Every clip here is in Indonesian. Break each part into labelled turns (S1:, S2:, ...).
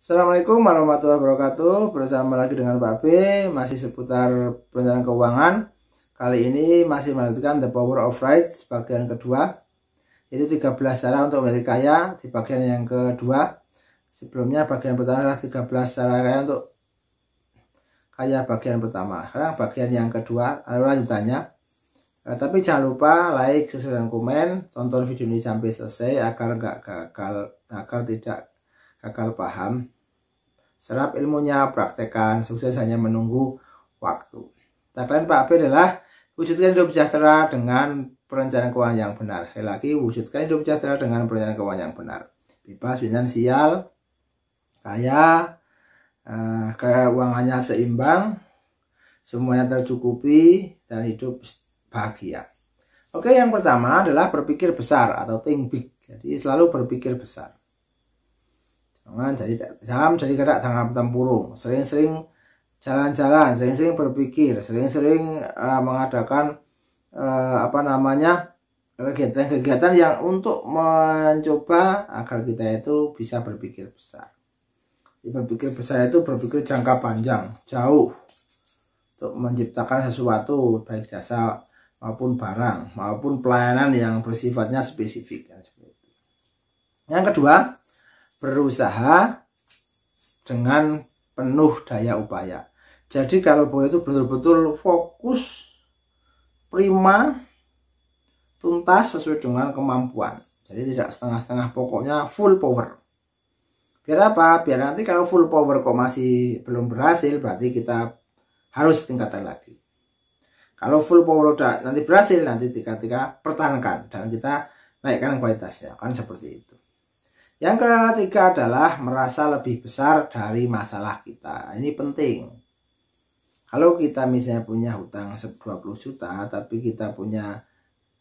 S1: Assalamualaikum warahmatullahi wabarakatuh Bersama lagi dengan Pak B Masih seputar perencanaan keuangan Kali ini masih melanjutkan The Power of Rights Bagian kedua Itu 13 cara untuk menjadi kaya Di bagian yang kedua Sebelumnya bagian pertama adalah 13 cara kaya untuk Kaya bagian pertama Sekarang bagian yang kedua Lalu lanjutannya Nah, tapi jangan lupa like, subscribe, dan komen. Tonton video ini sampai selesai agar nggak gagal, agar tidak gagal paham. Serap ilmunya, praktekan, sukses hanya menunggu waktu. Tagline nah, Pak B adalah wujudkan hidup sejahtera dengan perencanaan keuangan yang benar. Sekali lagi, wujudkan hidup sejahtera dengan perencanaan keuangan yang benar. Bebas finansial, kaya, eh, keuangannya seimbang, semuanya tercukupi, dan hidup bahagia. Oke, yang pertama adalah berpikir besar atau think big. Jadi selalu berpikir besar. Jangan jadi jangan jadi kadang tangan tempurung. Sering-sering jalan-jalan, sering-sering berpikir, sering-sering uh, mengadakan uh, apa namanya kegiatan-kegiatan yang untuk mencoba agar kita itu bisa berpikir besar. Berpikir besar itu berpikir jangka panjang, jauh untuk menciptakan sesuatu baik jasa maupun barang maupun pelayanan yang bersifatnya spesifik. Yang kedua, berusaha dengan penuh daya upaya. Jadi kalau boleh itu betul-betul fokus, prima, tuntas sesuai dengan kemampuan. Jadi tidak setengah-setengah pokoknya full power. Biar apa? Biar nanti kalau full power kok masih belum berhasil berarti kita harus tingkatkan lagi. Kalau full power udah nanti berhasil nanti tiga-tiga pertahankan dan kita naikkan kualitasnya. Kan seperti itu. Yang ketiga adalah merasa lebih besar dari masalah kita. Ini penting. Kalau kita misalnya punya hutang 20 juta tapi kita punya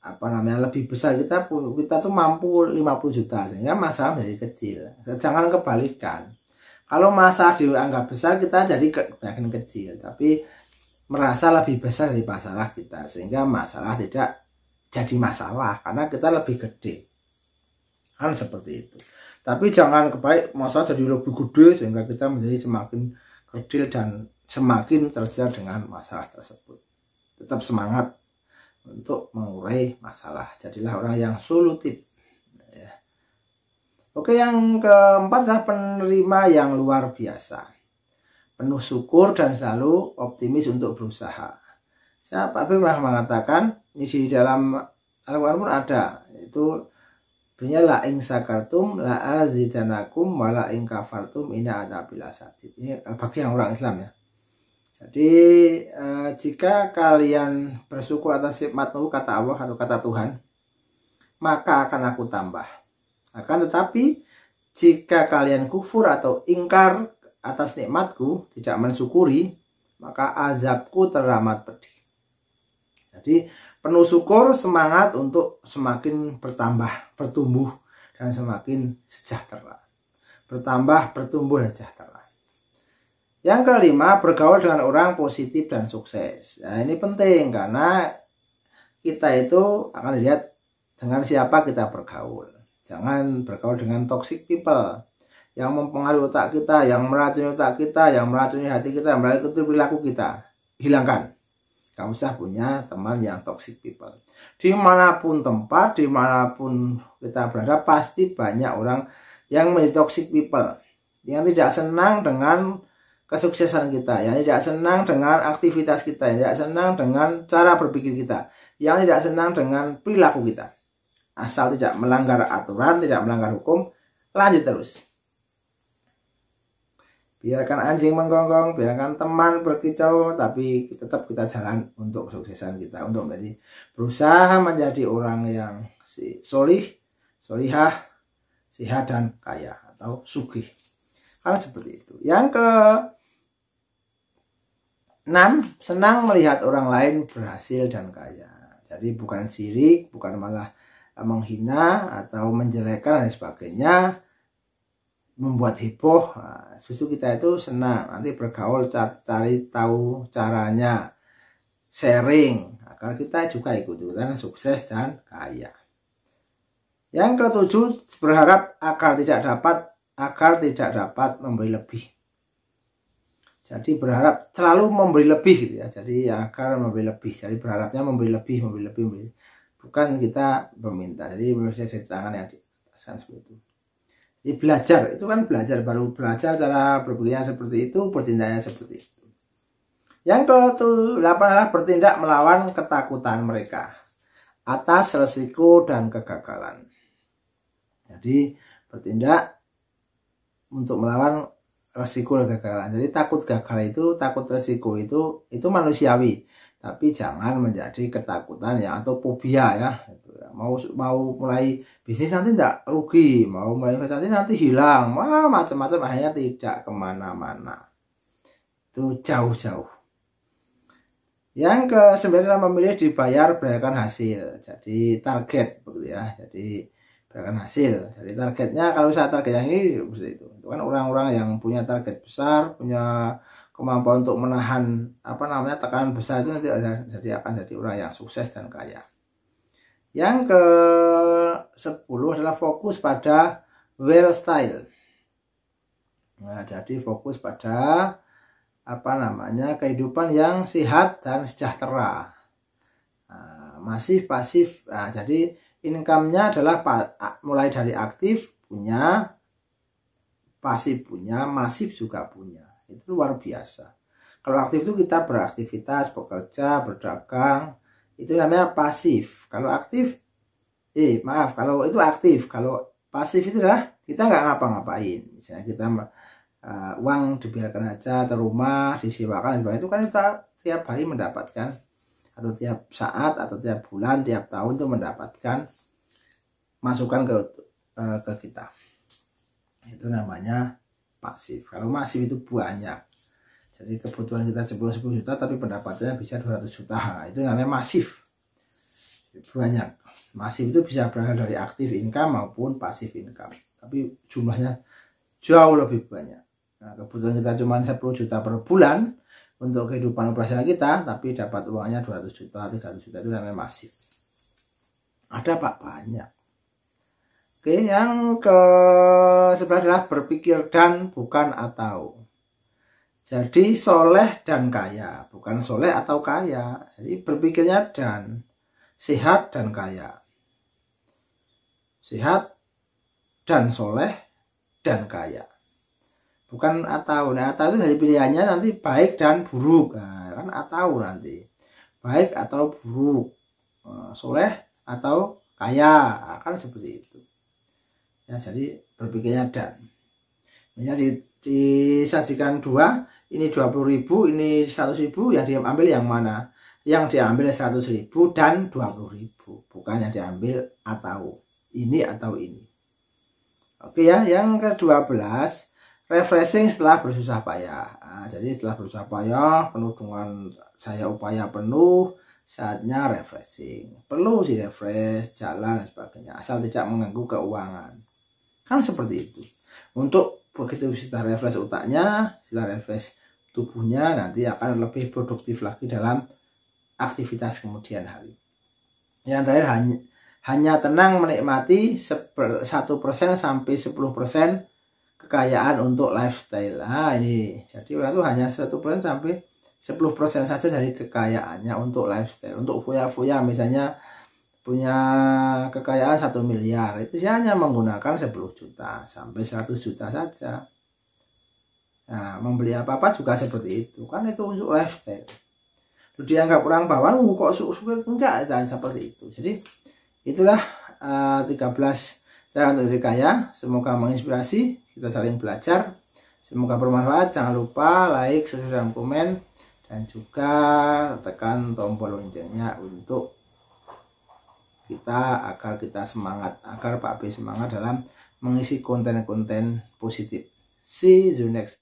S1: apa namanya lebih besar kita kita tuh mampu 50 juta sehingga masalah menjadi kecil jangan kebalikan kalau masalah dianggap besar kita jadi ke kecil tapi merasa lebih besar dari masalah kita sehingga masalah tidak jadi masalah karena kita lebih gede kan seperti itu tapi jangan kebalik masa jadi lebih gede sehingga kita menjadi semakin kerdil dan semakin terjerat dengan masalah tersebut. Tetap semangat untuk mengurai masalah. Jadilah orang yang solutif. Ya. Oke, yang keempat adalah penerima yang luar biasa. Penuh syukur dan selalu optimis untuk berusaha. Saya Pak Bim pernah mengatakan, di dalam Al-Quran pun ada, itu Artinya la ing sakartum la azidanakum wa la ing kafartum ada bila asatid. Ini bagi yang orang Islam ya. Jadi eh, jika kalian bersyukur atas nikmatmu kata Allah atau kata Tuhan, maka akan aku tambah. Akan tetapi jika kalian kufur atau ingkar atas nikmatku, tidak mensyukuri, maka azabku teramat pedih. Jadi penuh syukur, semangat untuk semakin bertambah, bertumbuh dan semakin sejahtera. Bertambah, bertumbuh dan sejahtera. Yang kelima, bergaul dengan orang positif dan sukses. Nah, ini penting karena kita itu akan lihat dengan siapa kita bergaul. Jangan bergaul dengan toxic people yang mempengaruhi otak kita, yang meracuni otak kita, yang meracuni hati kita, yang meracuni perilaku kita. Hilangkan. Gak usah punya teman yang toxic people. Dimanapun tempat, dimanapun kita berada, pasti banyak orang yang menjadi toxic people. Yang tidak senang dengan kesuksesan kita, yang tidak senang dengan aktivitas kita, yang tidak senang dengan cara berpikir kita, yang tidak senang dengan perilaku kita. Asal tidak melanggar aturan, tidak melanggar hukum, lanjut terus biarkan anjing menggonggong, biarkan teman berkicau, tapi tetap kita jalan untuk kesuksesan kita, untuk menjadi berusaha menjadi orang yang si solih, solihah, sihat dan kaya atau sugih. Karena seperti itu. Yang ke 6. Senang melihat orang lain berhasil dan kaya. Jadi bukan sirik, bukan malah menghina atau menjelekan dan sebagainya membuat heboh nah, justru kita itu senang nanti bergaul cari tahu caranya sharing agar nah, kita juga ikut dan sukses dan kaya yang ketujuh berharap agar tidak dapat agar tidak dapat memberi lebih jadi berharap selalu memberi lebih gitu ya jadi agar memberi lebih jadi berharapnya memberi lebih memberi lebih memberi bukan kita meminta jadi berusaha dari tangan yang di atas seperti itu jadi belajar, itu kan belajar, baru belajar cara berpikirnya seperti itu, bertindaknya seperti itu. Yang ke-8 adalah bertindak melawan ketakutan mereka atas resiko dan kegagalan. Jadi bertindak untuk melawan resiko dan kegagalan. Jadi takut gagal itu, takut resiko itu, itu manusiawi. Tapi jangan menjadi ketakutan ya atau fobia ya mau mau mulai bisnis nanti tidak rugi mau mulai investasi nanti hilang wah macam-macam akhirnya tidak kemana-mana itu jauh-jauh yang ke sembilan memilih dibayar berdasarkan hasil jadi target begitu ya jadi berdasarkan hasil jadi targetnya kalau saya target yang ini seperti itu itu kan orang-orang yang punya target besar punya kemampuan untuk menahan apa namanya tekanan besar itu nanti jadi akan jadi orang yang sukses dan kaya yang ke 10 adalah fokus pada well style. Nah, jadi fokus pada apa namanya kehidupan yang sehat dan sejahtera. Nah, masih pasif. Nah, jadi income-nya adalah mulai dari aktif punya, pasif punya, masif juga punya. Itu luar biasa. Kalau aktif itu kita beraktivitas, bekerja, berdagang, itu namanya pasif kalau aktif eh maaf kalau itu aktif kalau pasif itu dah kita nggak ngapa-ngapain misalnya kita uh, uang dibiarkan aja atau rumah disewakan dan itu kan kita tiap hari mendapatkan atau tiap saat atau tiap bulan tiap tahun itu mendapatkan masukan ke uh, ke kita itu namanya pasif kalau masif itu banyak jadi kebutuhan kita 10, 10 juta tapi pendapatannya bisa 200 juta itu namanya masif banyak masif itu bisa berasal dari aktif income maupun pasif income tapi jumlahnya jauh lebih banyak nah, kebutuhan kita cuma 10 juta per bulan untuk kehidupan operasional kita tapi dapat uangnya 200 juta 300 juta itu namanya masif ada pak banyak Oke, yang ke sebelah adalah berpikir dan bukan atau. Jadi soleh dan kaya, bukan soleh atau kaya. Jadi berpikirnya dan sehat dan kaya. Sehat dan soleh dan kaya. Bukan atau. Nah, atau itu dari pilihannya nanti baik dan buruk. Nah, kan atau nanti. Baik atau buruk. Eh, soleh atau kaya. Nah, kan seperti itu. Ya, jadi berpikirnya dan. Misalnya disajikan dua, ini 20000 ini 100000 yang diambil yang mana? Yang diambil 100000 dan 20000 bukan yang diambil atau ini atau ini. Oke ya, yang ke-12 refreshing setelah bersusah payah. Nah, jadi setelah bersusah payah, penuh dengan saya upaya penuh, saatnya refreshing. Perlu sih refresh, jalan dan sebagainya, asal tidak mengganggu keuangan. Kan seperti itu. Untuk begitu kita refresh otaknya, sudah refresh tubuhnya nanti akan lebih produktif lagi dalam aktivitas kemudian hari. Yang terakhir hanya hanya tenang menikmati 1% sampai 10% kekayaan untuk lifestyle. Nah, ini. Jadi orang itu hanya 1% sampai 10% saja dari kekayaannya untuk lifestyle. Untuk foya-foya misalnya punya kekayaan 1 miliar itu hanya menggunakan 10 juta sampai 100 juta saja. Nah, membeli apa-apa juga seperti itu. Kan itu untuk lifestyle. Lu dianggap orang bawah, lu uh, kok sulit enggak dan seperti itu. Jadi itulah uh, eh, 13 cara untuk diri kaya. Semoga menginspirasi, kita saling belajar. Semoga bermanfaat. Jangan lupa like, subscribe, dan komen dan juga tekan tombol loncengnya untuk kita agar kita semangat, agar Pak B semangat dalam mengisi konten-konten positif. See you next